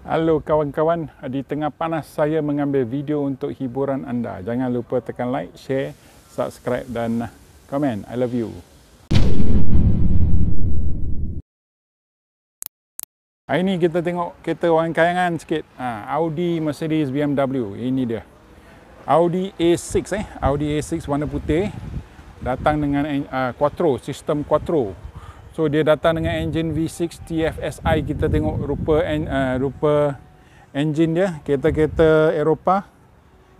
Halo kawan-kawan, di tengah panas saya mengambil video untuk hiburan anda. Jangan lupa tekan like, share, subscribe dan komen. I love you. Hari ni kita tengok kereta orang kayangan sikit. Ha, Audi Mercedes BMW. Ini dia. Audi A6 eh. Audi A6 warna putih. Datang dengan uh, quattro, sistem quattro. So dia datang dengan enjin V6 TFSI kita tengok rupa en, uh, rupa enjin dia kereta-kereta Eropah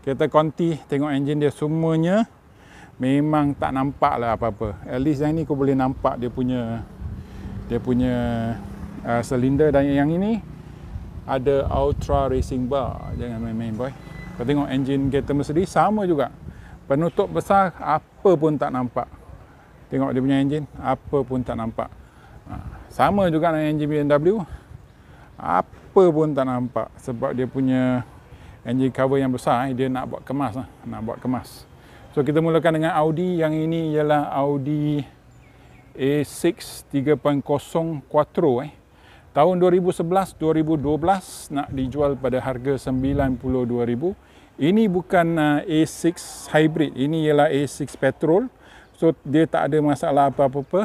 kereta Conti tengok enjin dia semuanya memang tak nampak lah apa-apa at least yang ni kau boleh nampak dia punya dia punya uh, eh, silinder dan yang ini ada ultra racing bar jangan main-main boy kau tengok enjin kereta Mercedes sama juga penutup besar apa pun tak nampak tengok dia punya enjin apa pun tak nampak ha. sama juga dengan enjin BMW apa pun tak nampak sebab dia punya enjin cover yang besar eh, dia nak buat kemas ha, nak buat kemas so kita mulakan dengan Audi yang ini ialah Audi A6 3.0 Quattro eh. tahun 2011 2012 nak dijual pada harga RM92,000 ini bukan uh, A6 hybrid ini ialah A6 petrol So dia tak ada masalah apa-apa.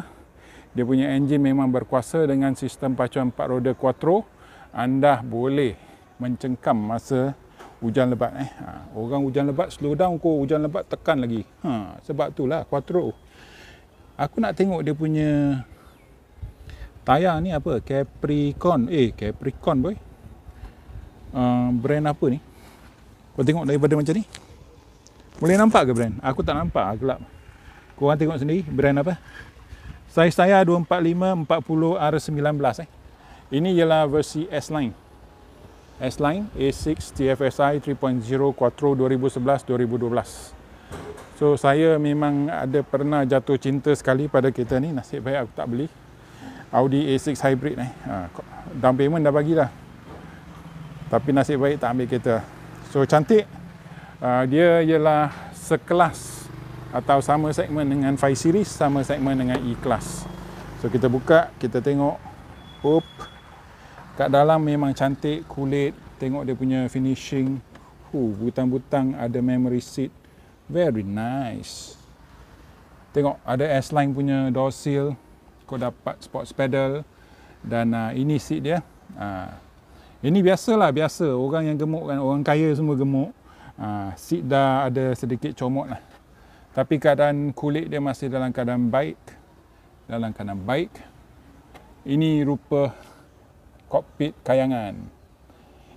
Dia punya enjin memang berkuasa dengan sistem pacuan 4 roda quattro. Anda boleh mencengkam masa hujan lebat. Eh. Ha. Orang hujan lebat slow down kok hujan lebat tekan lagi. Ha. Sebab itulah quattro. Aku nak tengok dia punya tayar ni apa? Capricorn. Eh Capricorn boy. Uh, brand apa ni? Kau tengok daripada macam ni. Boleh nampak ke brand? Aku tak nampak gelap. Uh, Korang tengok sendiri brand apa. Saiz saya 245 40R19 eh. Ini ialah versi S-Line. S-Line A6 TFSI 3.0 Quattro 2011-2012. So saya memang ada pernah jatuh cinta sekali pada kereta ni. Nasib baik aku tak beli. Audi A6 Hybrid Eh. Ha, down payment dah bagi bagilah. Tapi nasib baik tak ambil kereta. So cantik. Ah, dia ialah sekelas atau sama segmen dengan 5 series sama segmen dengan E-Class so kita buka kita tengok up kat dalam memang cantik kulit tengok dia punya finishing hu butang-butang ada memory seat very nice tengok ada S-line punya door seal kau dapat sports pedal dan uh, ini seat dia ha. ini lah biasa orang yang gemuk kan orang kaya semua gemuk ha. seat dah ada sedikit comot lah tapi keadaan kulit dia masih dalam keadaan baik dalam keadaan baik ini rupa kokpit kayangan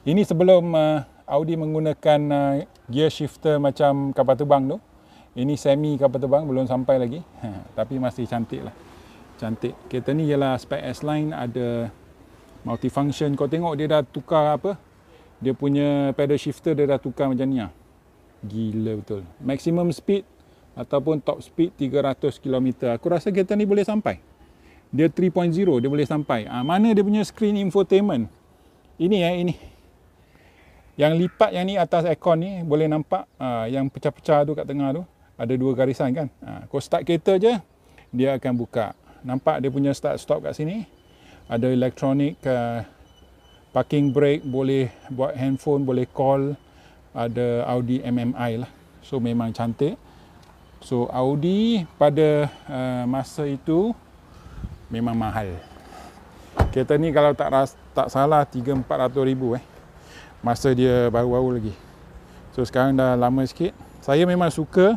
ini sebelum uh, Audi menggunakan uh, gear shifter macam kapal terbang tu ini semi kapal terbang belum sampai lagi ha, tapi masih cantik lah cantik kereta ni ialah spec S-Line ada multifunction kau tengok dia dah tukar apa dia punya pedal shifter dia dah tukar macam ni lah gila betul maximum speed ataupun top speed 300 km. Aku rasa kereta ni boleh sampai. Dia 3.0 dia boleh sampai. Ha, mana dia punya screen infotainment? Ini ya, eh, ini. Yang lipat yang ni atas aircon ni boleh nampak ha, yang pecah-pecah tu kat tengah tu. Ada dua garisan kan. Ha, kau start kereta je, dia akan buka. Nampak dia punya start stop kat sini. Ada elektronik uh, parking brake, boleh buat handphone, boleh call. Ada Audi MMI lah. So memang cantik. So Audi pada uh, masa itu memang mahal. Kereta ni kalau tak ras, tak salah 3-400 ribu eh. Masa dia baru-baru lagi. So sekarang dah lama sikit. Saya memang suka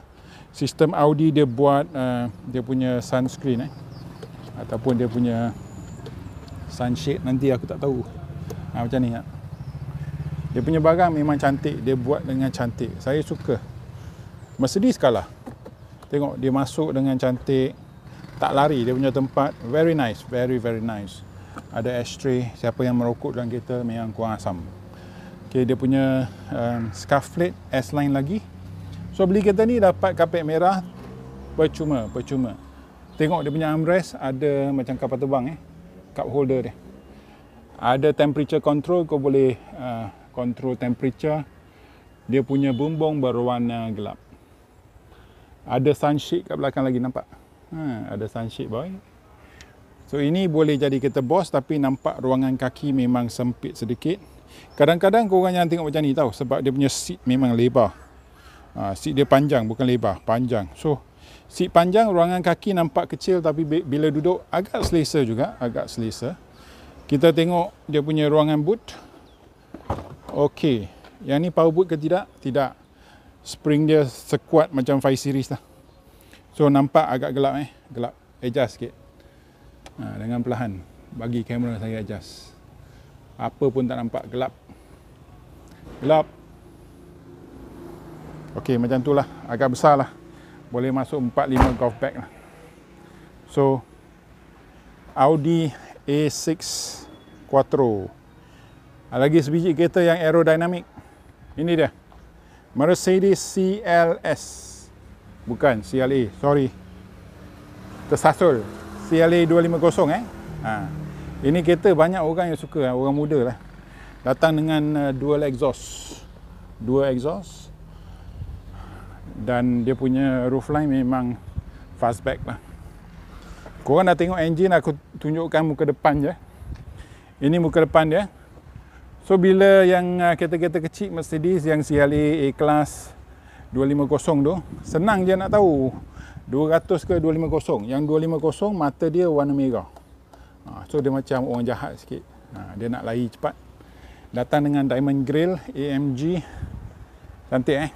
sistem Audi dia buat uh, dia punya sunscreen eh. Ataupun dia punya sunshade nanti aku tak tahu. Ha, macam ni tak? Ah. Dia punya barang memang cantik. Dia buat dengan cantik. Saya suka. Mercedes kalah. Tengok dia masuk dengan cantik. Tak lari dia punya tempat. Very nice. Very very nice. Ada ashtray. Siapa yang merokok dalam kereta memang kurang asam. Okay, dia punya um, scarf plate S-line lagi. So beli kereta ni dapat kapet merah. Percuma. Percuma. Tengok dia punya armrest ada macam kapal terbang eh. Cup holder dia. Ada temperature control. Kau boleh uh, control temperature. Dia punya bumbung berwarna gelap. Ada sunshade kat belakang lagi nampak. Ha, ada sunshade boy. So ini boleh jadi kita bos tapi nampak ruangan kaki memang sempit sedikit. Kadang-kadang korang yang tengok macam ni tahu sebab dia punya seat memang lebar. Ha, seat dia panjang bukan lebar, panjang. So seat panjang ruangan kaki nampak kecil tapi bila duduk agak selesa juga, agak selesa. Kita tengok dia punya ruangan boot. Okey. Yang ni power boot ke tidak? Tidak spring dia sekuat macam 5 series lah. So nampak agak gelap eh. Gelap. Adjust sikit. Ha, dengan perlahan. Bagi kamera saya adjust. Apa pun tak nampak. Gelap. Gelap. Okey macam tu lah. Agak besar lah. Boleh masuk 4-5 golf bag lah. So Audi A6 Quattro. Ada lagi sebiji kereta yang aerodynamic. Ini dia. Mercedes CLS bukan CLA sorry tersasul CLA 250 eh ha. ini kereta banyak orang yang suka eh? orang muda lah datang dengan uh, dual exhaust dual exhaust dan dia punya roofline memang fastback lah korang dah tengok engine aku tunjukkan muka depan je ini muka depan dia So bila yang uh, kereta-kereta kecil Mercedes yang CLA A class 250 tu senang je nak tahu 200 ke 250. Yang 250 mata dia warna merah. Ah, so dia macam orang jahat sikit. Ah, dia nak lari cepat. Datang dengan diamond grill AMG. Cantik eh.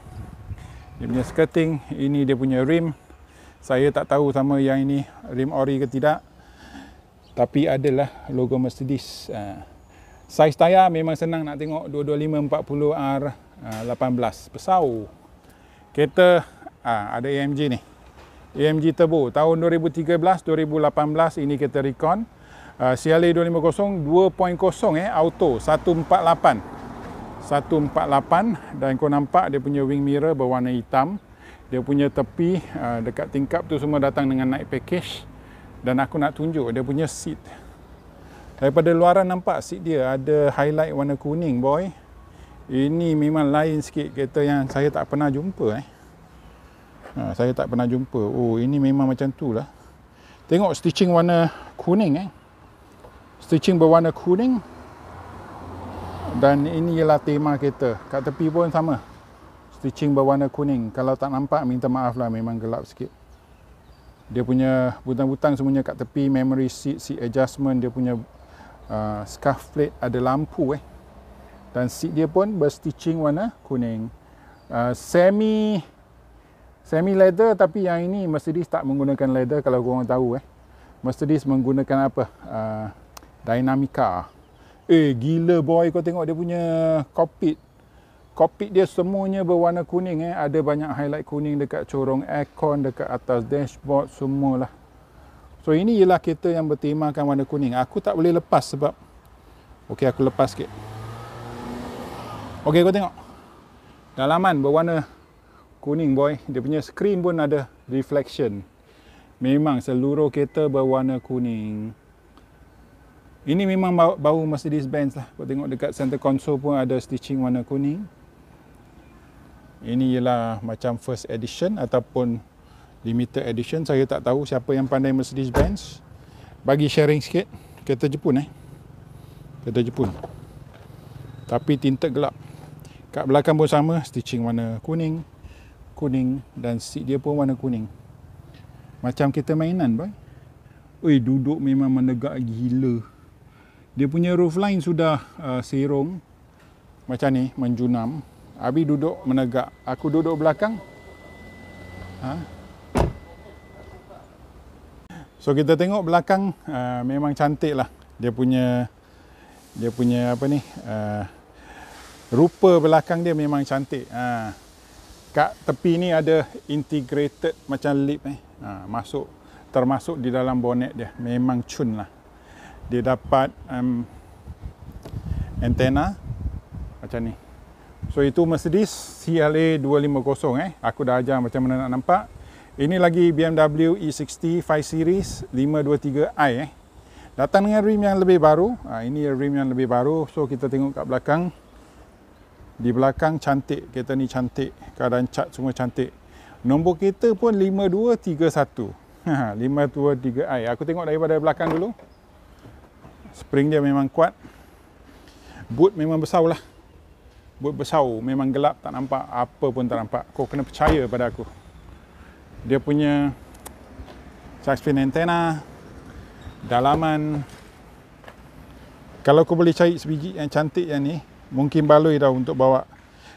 Dia punya skirting, ini dia punya rim. Saya tak tahu sama yang ini rim ori ke tidak. Tapi adalah logo Mercedes. Uh, Saiz tayar memang senang nak tengok 225 40R 18 besar. Kereta ah ada AMG ni. AMG Turbo tahun 2013 2018 ini kereta Recon. CLA 250 2.0 eh auto 148. 148 dan kau nampak dia punya wing mirror berwarna hitam. Dia punya tepi ah, dekat tingkap tu semua datang dengan naik package dan aku nak tunjuk dia punya seat daripada luaran nampak sikit dia ada highlight warna kuning boy ini memang lain sikit kereta yang saya tak pernah jumpa eh ha, saya tak pernah jumpa oh ini memang macam tu lah tengok stitching warna kuning eh stitching berwarna kuning dan ini ialah tema kereta kat tepi pun sama stitching berwarna kuning kalau tak nampak minta maaf lah memang gelap sikit dia punya butang-butang semuanya kat tepi memory seat seat adjustment dia punya uh, scarf plate ada lampu eh. Dan seat dia pun berstitching warna kuning. Uh, semi semi leather tapi yang ini Mercedes tak menggunakan leather kalau korang tahu eh. Mercedes menggunakan apa? Uh, Dynamica. Eh gila boy kau tengok dia punya cockpit. Cockpit dia semuanya berwarna kuning eh. Ada banyak highlight kuning dekat corong aircon, dekat atas dashboard, semualah. So ini ialah kereta yang bertemakan warna kuning. Aku tak boleh lepas sebab Okey, aku lepas sikit. Okey, kau tengok. Dalaman berwarna kuning boy. Dia punya skrin pun ada reflection. Memang seluruh kereta berwarna kuning. Ini memang bau Mercedes Benz lah. Kau tengok dekat center console pun ada stitching warna kuning. Ini ialah macam first edition ataupun limited edition saya tak tahu siapa yang pandai Mercedes Benz bagi sharing sikit kereta Jepun eh kereta Jepun tapi tinted gelap kat belakang pun sama stitching warna kuning kuning dan seat dia pun warna kuning macam kita mainan bye Ui, duduk memang menegak gila dia punya roof line sudah uh, serong macam ni menjunam Abi duduk menegak aku duduk belakang ha So kita tengok belakang uh, memang cantik lah. Dia punya dia punya apa ni? Uh, rupa belakang dia memang cantik. Ha. Uh, kat tepi ni ada integrated macam lip eh. uh, masuk termasuk di dalam bonet dia. Memang cun lah. Dia dapat um, antena macam ni. So itu Mercedes CLA 250 eh. Aku dah ajar macam mana nak nampak. Ini lagi BMW E60 5 Series 523i eh. Datang dengan rim yang lebih baru. Ha, ini rim yang lebih baru. So kita tengok kat belakang. Di belakang cantik. Kereta ni cantik. Keadaan cat semua cantik. Nombor kereta pun 5231. 523i. Ha, aku tengok daripada belakang dulu. Spring dia memang kuat. Boot memang besar lah. Boot besar. Memang gelap. Tak nampak. Apa pun tak nampak. Kau kena percaya pada aku. Aku dia punya charge pin antena dalaman kalau aku boleh cari sebiji yang cantik yang ni mungkin baloi dah untuk bawa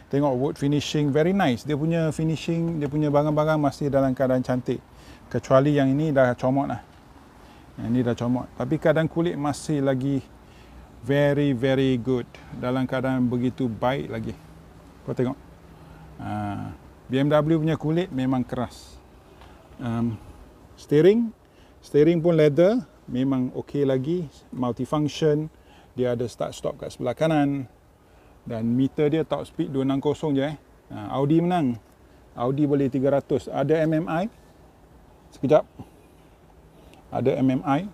tengok wood finishing very nice dia punya finishing dia punya barang-barang masih dalam keadaan cantik kecuali yang ini dah comot lah yang ini dah comot tapi keadaan kulit masih lagi very very good dalam keadaan begitu baik lagi kau tengok ah, BMW punya kulit memang keras um, steering steering pun leather memang okey lagi multifunction dia ada start stop kat sebelah kanan dan meter dia top speed 260 je eh ha, Audi menang Audi boleh 300 ada MMI sekejap ada MMI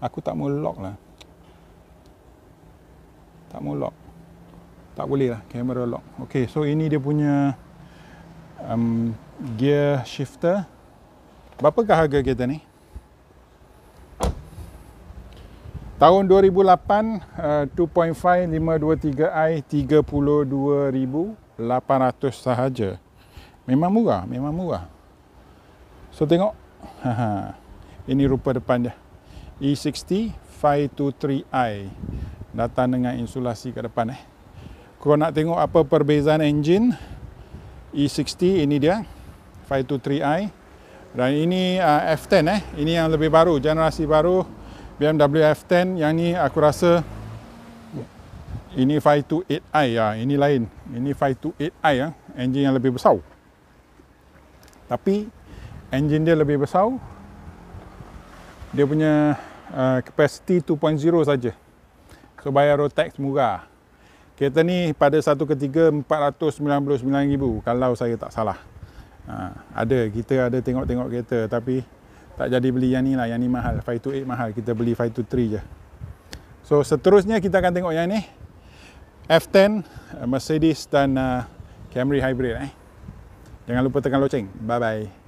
aku tak mau lock lah tak mau lock tak boleh lah kamera lock ok so ini dia punya um, gear shifter berapakah harga kereta ni? tahun 2008 uh, 2.5 523i 32,800 sahaja memang murah memang murah so tengok Haha. ini rupa depan dia E60 523i datang dengan insulasi ke depan eh kau nak tengok apa perbezaan engine E60 ini dia 523i dan ini uh, ah, F10 eh ini yang lebih baru generasi baru BMW F10 yang ni aku rasa ini 528i ya ah, ini lain ini 528i ya ah. enjin yang lebih besar tapi enjin dia lebih besar dia punya uh, capacity 2.0 saja so bayar road tax murah kereta ni pada satu ketiga 499000 kalau saya tak salah Ha, ada, kita ada tengok-tengok kereta tapi tak jadi beli yang ni lah. Yang ni mahal. 528 mahal. Kita beli 523 je. So, seterusnya kita akan tengok yang ni. F10, Mercedes dan uh, Camry Hybrid eh. Jangan lupa tekan loceng. Bye-bye.